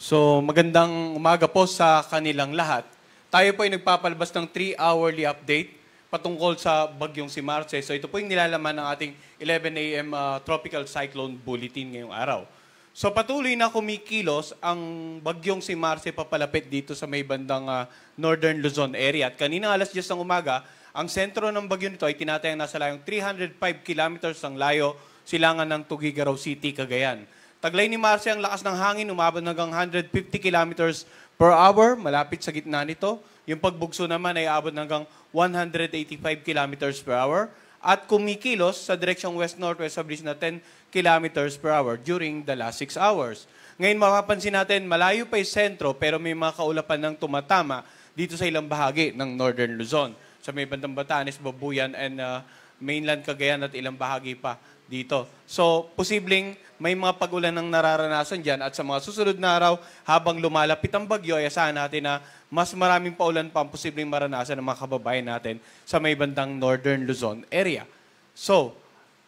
So magandang umaga po sa kanilang lahat. Tayo po ay nagpapalabas ng 3-hourly update patungkol sa bagyong si Marce. So ito po yung nilalaman ng ating 11 a.m. Uh, Tropical Cyclone Bulletin ngayong araw. So patuloy na kumikilos ang bagyong si Marce papalapit dito sa may bandang uh, Northern Luzon area. At kanina alas 10 ng umaga, ang sentro ng bagyo nito ay tinatayang nasa layong 305 kilometers ang layo silangan ng Tugigaraw City, Cagayan. Taglay ni Marcy ang lakas ng hangin, umabot hanggang 150 kilometers per hour, malapit sa gitna nito. Yung pagbugso naman ay abot hanggang 185 kilometers per hour at kumikilos sa direksyong west-northwest sa bridge na 10 kilometers per hour during the last 6 hours. Ngayon mapapansin natin, malayo pa yung sentro pero may mga kaulapan ng tumatama dito sa ilang bahagi ng northern Luzon. Sa may bandang Batanes, Babuyan, and uh, mainland Cagayan at ilang bahagi pa dito. So, posibleng may mga pagulan ng nararanasan dyan at sa mga susunod na araw, habang lumalapit ang bagyo, ay asahan natin na mas maraming paulan pa ang posibleng maranasan ng mga kababayan natin sa may bandang Northern Luzon area. So,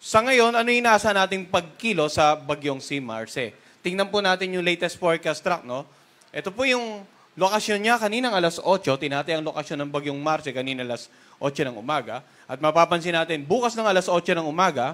sa ngayon, ano inasa inaasa nating pagkilo sa bagyong si Marce? Tingnan po natin yung latest forecast track, no? Ito po yung Lokasyon niya kaninang alas 8, tinatay ang lokasyon ng bagyong Marce kanina alas 8 ng umaga. At mapapansin natin, bukas ng alas 8 ng umaga,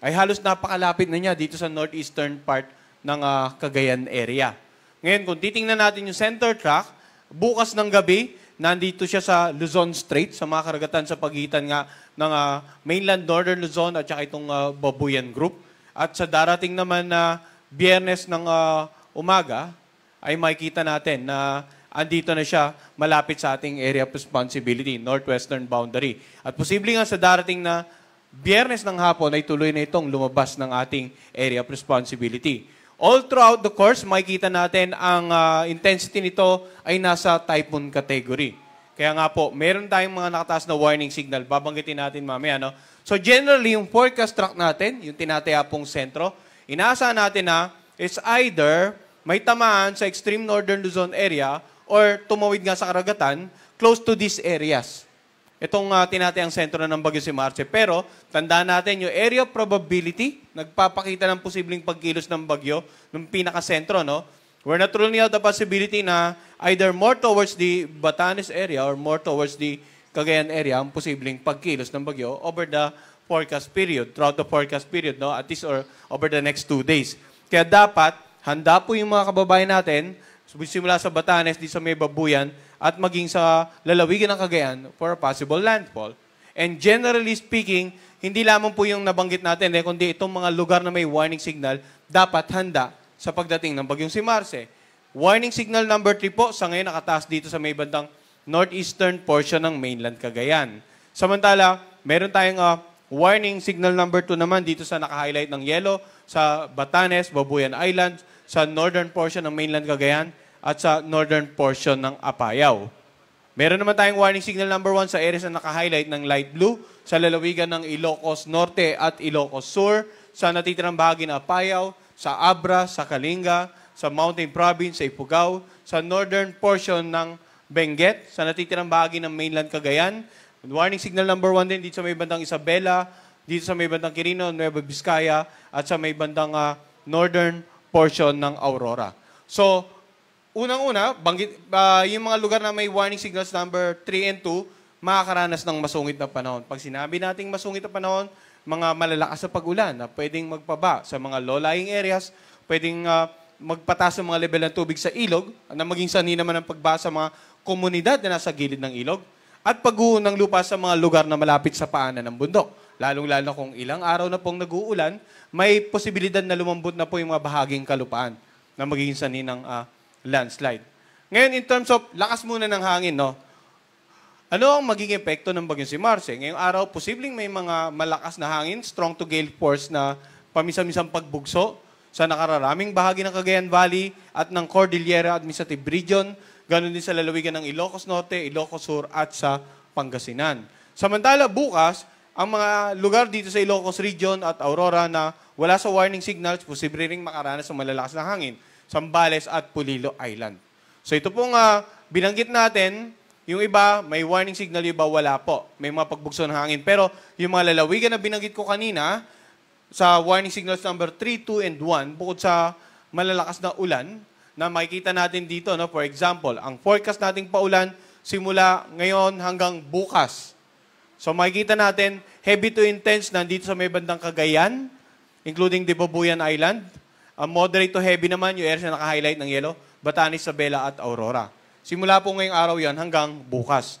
ay halos napakalapit na niya dito sa northeastern part ng uh, Cagayan area. Ngayon, kung titingnan natin yung center track, bukas ng gabi, nandito siya sa Luzon Strait, sa mga karagatan sa pagitan nga ng uh, mainland Northern Luzon at saka itong uh, Babuyan Group. At sa darating naman na uh, biyernes ng uh, umaga, ay makikita natin na andito na siya malapit sa ating area of responsibility, northwestern boundary. At posibleng nga sa darating na Biyernes ng hapon ay tuloy na itong lumabas ng ating area of responsibility. All throughout the course, makikita natin ang uh, intensity nito ay nasa typhoon category. Kaya nga po, meron tayong mga nakataas na warning signal. Babanggitin natin mamaya, no? So generally, yung forecast track natin, yung tinataya pong sentro, inaasahan natin na it's either may tamaan sa extreme northern Luzon area or tumawid nga sa karagatan close to these areas itong uh, ah, tinatay ang sentro na ng bagyo si Marce. Pero, tandaan natin, yung area of probability, nagpapakita ng posibleng pagkilos ng bagyo ng pinakasentro, no? We're not ruling out the possibility na either more towards the Batanes area or more towards the Cagayan area ang posibleng pagkilos ng bagyo over the forecast period, throughout the forecast period, no? at least or over the next two days. Kaya dapat, handa po yung mga kababayan natin simula sa Batanes, di sa may Babuyan, at maging sa lalawigan ng Cagayan for a possible landfall. And generally speaking, hindi lamang po yung nabanggit natin, eh, kundi itong mga lugar na may warning signal, dapat handa sa pagdating ng bagyong si Marce. Warning signal number 3 po, sa ngayon nakataas dito sa may bandang northeastern portion ng mainland Cagayan. Samantala, meron tayong uh, warning signal number 2 naman dito sa naka-highlight ng yellow sa Batanes, Babuyan Island, sa northern portion ng mainland Cagayan, at sa northern portion ng Apayao. Meron naman tayong warning signal number 1 sa areas na naka-highlight ng light blue, sa lalawigan ng Ilocos Norte at Ilocos Sur, sa natitirang bahagi ng Apayao, sa Abra, sa Kalinga, sa Mountain Province, sa Ifugao, sa northern portion ng Benguet, sa natitirang bahagi ng mainland Cagayan. Warning signal number 1 din dito sa may bandang Isabela, dito sa may bandang Quirino, Nueva Vizcaya, at sa may bandang uh, northern portion ng Aurora. So, unang-una, banggit, uh, yung mga lugar na may warning signals number 3 and 2, makakaranas ng masungit na panahon. Pag sinabi nating masungit na panahon, mga malalakas sa pagulan na pwedeng magpaba sa mga low-lying areas, pwedeng uh, magpataas ng mga level ng tubig sa ilog, na maging sanhi naman ang pagbasa sa mga komunidad na nasa gilid ng ilog, at pagguho ng lupa sa mga lugar na malapit sa paanan ng bundok. Lalong-lalo lalo kung ilang araw na pong nag-uulan, may posibilidad na lumambot na po yung mga bahaging kalupaan na magiging sanhi ng uh, landslide. Ngayon, in terms of lakas muna ng hangin, no? Ano ang magiging epekto ng bagyong si Marse? Ngayong araw, posibleng may mga malakas na hangin, strong to gale force na pamisamisang pagbugso sa nakararaming bahagi ng Cagayan Valley at ng Cordillera Administrative Region, ganun din sa lalawigan ng Ilocos Norte, Ilocos Sur at sa Pangasinan. Samantala, bukas, ang mga lugar dito sa Ilocos Region at Aurora na wala sa warning signals, posibleng makaranas ng malalakas na hangin. Sambales at Pulilo Island. So ito pong uh, binanggit natin, yung iba may warning signal, yung iba wala po. May mga pagbugso ng hangin. Pero yung mga lalawigan na binanggit ko kanina, sa warning signals number 3, 2, and 1, bukod sa malalakas na ulan, na makikita natin dito, no? for example, ang forecast nating paulan simula ngayon hanggang bukas. So makikita natin, heavy to intense nandito sa may bandang Cagayan, including Dibabuyan Island. Ang moderate to heavy naman, yung areas na naka-highlight ng yellow, Batanes, Isabela at Aurora. Simula po ngayong araw yan hanggang bukas.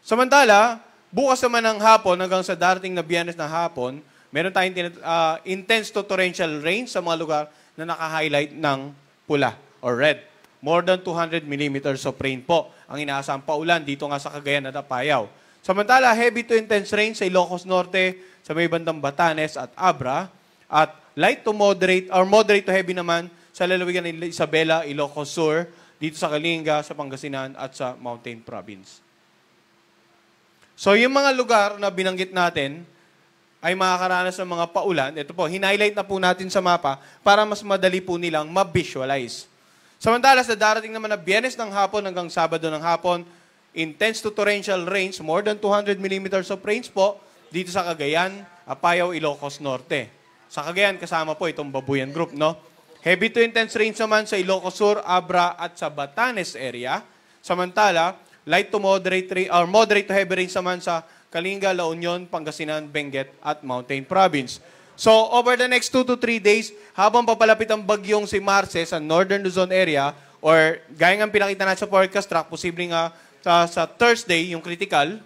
Samantala, bukas naman ng hapon hanggang sa darating na biyernes na hapon, meron tayong uh, intense to torrential rain sa mga lugar na naka-highlight ng pula or red. More than 200 millimeters of rain po ang inaasahang paulan dito nga sa Cagayan at Apayao. Samantala, heavy to intense rain sa Ilocos Norte, sa may bandang Batanes at Abra, at light to moderate or moderate to heavy naman sa lalawigan ng Isabela, Ilocos Sur, dito sa Kalinga, sa Pangasinan at sa Mountain Province. So yung mga lugar na binanggit natin ay makakaranas ng mga paulan. Ito po, hinighlight na po natin sa mapa para mas madali po nilang ma-visualize. Samantala sa darating naman na Biyernes ng hapon hanggang Sabado ng hapon, intense to torrential rains, more than 200 millimeters of rains po dito sa Cagayan, Apayao, Ilocos Norte. Sa Cagayan, kasama po itong Babuyan Group, no? Heavy to intense rains naman sa Ilocos Sur, Abra at sa Batanes area. Samantala, light to moderate, or moderate to heavy rains naman sa Kalinga, La Union, Pangasinan, Benguet at Mountain Province. So, over the next 2 to 3 days, habang papalapit ang bagyong si Marce sa Northern Luzon area, or gaya ng pinakita natin sa forecast track, posibleng uh, ah, sa, sa Thursday, yung critical,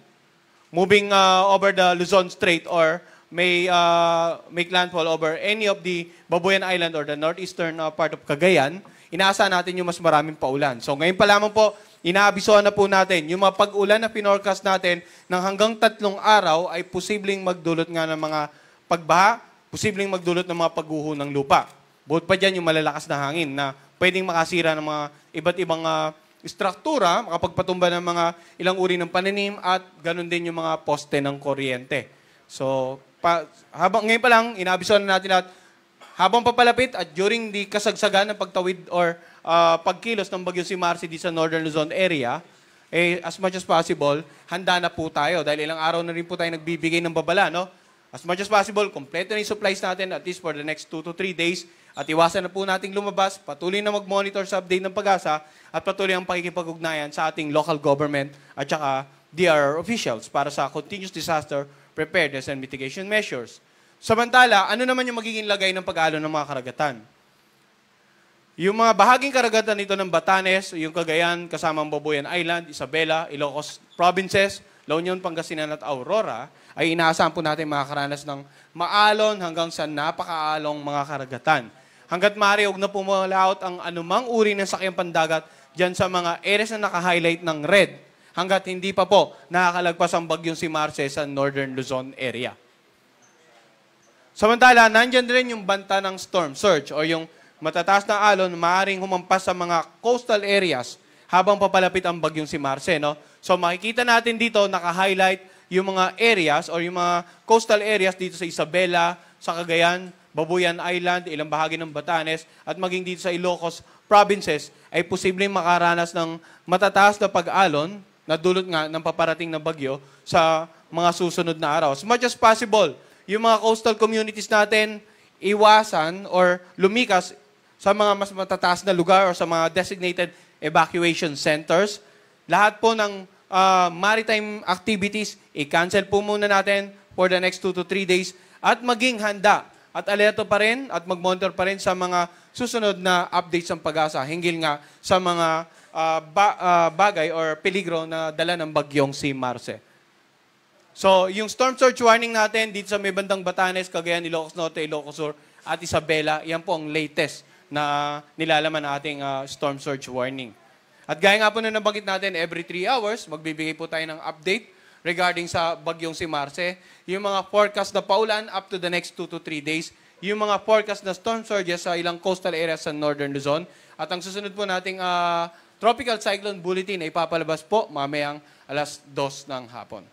moving uh, over the Luzon Strait or may uh, make landfall over any of the Babuyan Island or the northeastern uh, part of Cagayan, inaasahan natin yung mas maraming paulan. So ngayon pa lamang po, inaabisoan na po natin, yung mga pag-ulan na pinorcast natin ng hanggang tatlong araw ay posibleng magdulot nga ng mga pagbaha, posibleng magdulot ng mga pagguho ng lupa. Bukod pa dyan yung malalakas na hangin na pwedeng makasira ng mga iba't ibang uh, istruktura, makapagpatumba ng mga ilang uri ng pananim at ganun din yung mga poste ng kuryente. So, pa, habang ngayon pa lang, inaabisan na natin lahat, habang papalapit at during the kasagsagan ng pagtawid or uh, pagkilos ng Bagyo si Marcy di sa Northern Luzon area, eh, as much as possible, handa na po tayo dahil ilang araw na rin po tayo nagbibigay ng babala, no? As much as possible, kompleto na yung supplies natin at least for the next 2 to 3 days at iwasan na po nating lumabas, patuloy na mag-monitor sa update ng pag-asa at patuloy ang pakikipag-ugnayan sa ating local government at saka DRR officials para sa continuous disaster preparedness and mitigation measures. Samantala, ano naman yung magiging lagay ng pag-alo ng mga karagatan? Yung mga bahaging karagatan nito ng Batanes, yung Cagayan, kasama kasamang Babuyan Island, Isabela, Ilocos Provinces, La Union, Pangasinan at Aurora, ay inaasahan po natin makakaranas ng maalon hanggang sa napakaalong mga karagatan. Hanggat maaari, huwag na pumalaot ang anumang uri ng sakyang pandagat dyan sa mga areas na naka-highlight ng red hanggat hindi pa po nakakalagpas ang bagyong si Marce sa Northern Luzon area. Samantala, nandyan rin yung banta ng storm surge o yung matataas na alon maaring humampas sa mga coastal areas habang papalapit ang bagyong si Marce. No? So makikita natin dito, naka-highlight yung mga areas or yung mga coastal areas dito sa Isabela, sa Cagayan, Babuyan Island, ilang bahagi ng Batanes, at maging dito sa Ilocos provinces ay posibleng makaranas ng matataas na pag-alon na dulot nga ng paparating na bagyo sa mga susunod na araw. As much as possible, yung mga coastal communities natin, iwasan or lumikas sa mga mas matataas na lugar or sa mga designated evacuation centers. Lahat po ng uh, maritime activities, i-cancel po muna natin for the next 2 to 3 days at maging handa at alerto pa rin at mag-monitor pa rin sa mga susunod na updates ng pag-asa hinggil nga sa mga uh, ba, uh, bagay or peligro na dala ng bagyong si Marce. So, yung storm surge warning natin dito sa may bandang Batanes, Cagayan, Ilocos Norte, Ilocos Sur at Isabela, yan po ang latest na nilalaman ating uh, storm surge warning. At gaya nga po na nabanggit natin, every 3 hours, magbibigay po tayo ng update regarding sa bagyong si Marce. Yung mga forecast na paulan up to the next 2 to 3 days. Yung mga forecast na storm surges sa ilang coastal areas sa northern Luzon. At ang susunod po nating uh, Tropical Cyclone Bulletin ay papalabas po mamayang alas 2 ng hapon.